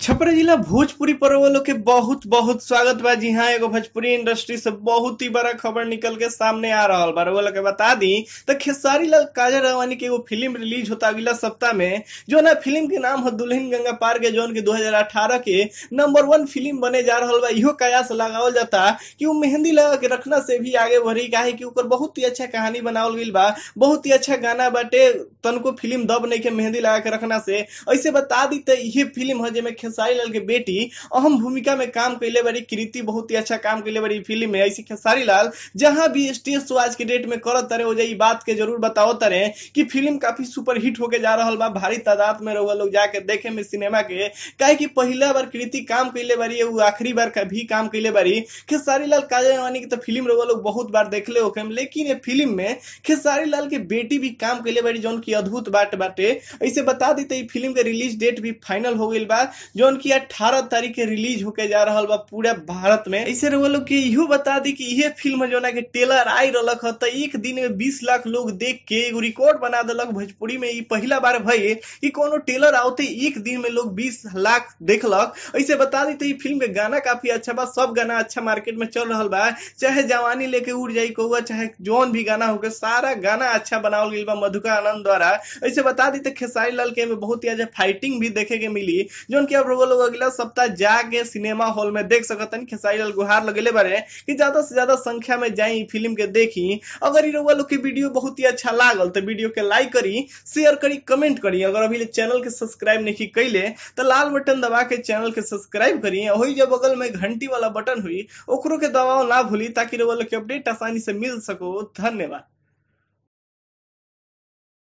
छपरा जिला भोजपुरी पर्व वालों के बहुत बहुत स्वागत बा जी हाँ एगो भोजपुरी इंडस्ट्री से बहुत ही बड़ा खबर निकल के सामने आ रहा बार वो के बता दी तो खेसारी लाल काजल रवानी के एगो फिल्म रिलीज होता अगला सप्ताह में जो ना फिल्म के नाम हो दुल्हन गंगा पार के जोन के 2018 के नंबर वन फिल्म बने जा रहा बा इो कयास लगावल जाता की वो मेहंदी लगा के रखना से भी आगे बढ़ी काहे की ऊपर बहुत ही अच्छा कहानी बनावल गई बा बहुत ही अच्छा गाना बाटे तनको फिल्म दब नहीं के मेहंदी लगा के रखना से ऐसे बता दी तो ये फिल्म है जिसमें खेसारी लाल के बेटी अहम भूमिका में काम कैले बड़ी कृति बहुत ही अच्छा काम कैले बड़ी फिल्म में ऐसी खेसारी लाल जहाँ भी स्टेज शो आज के डेट में करत तरह हो बात के जरूर बताओ तरह कि फिल्म काफी सुपर हिट होके जा रहा बा भारी तादाद में रहुआ लोग जाके देखे में सिनेमा के कहे की पहला बार कृति काम कैले बड़ी वो आखिरी बार भी काम कैले बड़ी खेसारी लाल काजल नवानी की तो फिल्म रहुआ लोग बहुत बार देखले होके लेकिन ये फिल्म में खेसारी लाल के बेटी भी काम कैले बड़ी जो की अद्भुत बात बाटे ऐसे बता दी फिल्म के रिलीज डेट भी फाइनल हो गई बा जो उनकी अठारह तारीख के रिलीज होके जा रहा बा पूरे भारत में इसे वो लोग के यू बता दी कि ये फिल्म जो ना कि टेलर आई रलक है तो एक दिन में बीस लाख लोग देख के एगो रिकॉर्ड बना दलक भोजपुरी में पहला बार भाई कि कोनो टेलर आते एक दिन में लोग बीस लाख देखलक ऐसे बता दी तो फिल्म के गाना काफी अच्छा बा सब गाना अच्छा मार्केट में चल रहा बा चाहे जवानी लेके उड़ जाये कौआ चाहे जोन भी गाना होके सारा गाना अच्छा बनावल गई बा मधुका आनंद द्वारा ऐसे बता दी तो खेसारी लाल के में बहुत ही अच्छा फाइटिंग भी देखे के मिली जो उनके सब रोग लोग अगला सप्ताह जाके सिनेमा हॉल में देख हैं खेसारी लाल गुहार लगे बारे कि ज्यादा से ज्यादा संख्या में जाए फिल्म के देखी अगर इन लोग के वीडियो बहुत ही अच्छा लागल तो वीडियो के लाइक करी शेयर करी कमेंट करी अगर अभी चैनल के सब्सक्राइब नहीं कैले तो लाल बटन दबा के चैनल के सब्सक्राइब करी वही जो बगल में घंटी वाला बटन हुई ओकरो के दबाव ना भूली ताकि लोग के अपडेट आसानी से मिल सको धन्यवाद